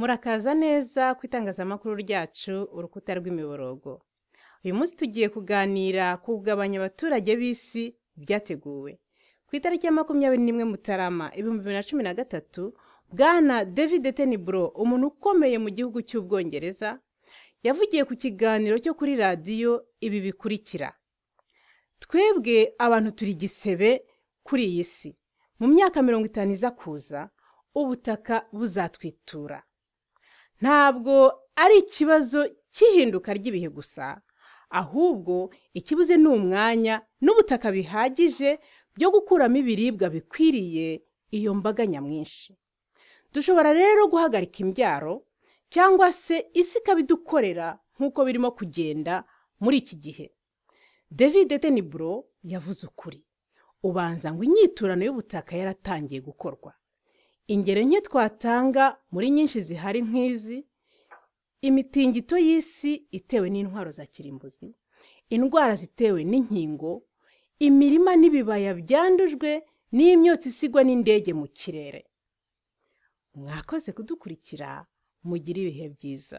murakaza neza ku itangazamakuru ryacu urukuta rw'imiborogo uyu munsi tugiye kuganira ku kugabanya abaturage b'isi byateguwe ku itariki ya makumyabiri n'imwe mutarama ibihumbi bibiri na cumi na gatatu bwana david Tenibro umuntu ukomeye mu gihugu cy'ubwongereza yavugiye ku kiganiro cyo kuri radiyo ibi bikurikira twebwe abantu turi gisebe kuri iyi si mu myaka mirongo itanu iza kuza ubutaka buzatwitura ntabwo ari ikibazo cy'ihinduka ry'ibihe gusa ahubwo ikibuze ni umwanya n'ubutaka bihagije byo gukuramo ibiribwa bikwiriye iyo mbaga nyamwinshi dushobora rero guhagarika imbyaro cyangwa se isi ikaba idukorera nk'uko birimo kugenda muri iki gihe david edeniburo yavuze ukuri ubanza ngo inyiturano y'ubutaka yaratangiye gukorwa ingero nke twatanga muri nyinshi zihari nk'izi imitingito y'isi itewe n'intwaro za kirimbuzi indwara zitewe n'inkingo imirima n'ibibaya byandujwe n'imyotsi isigwa n'indege mu kirere mwakoze kudukurikira mugire ibihe byiza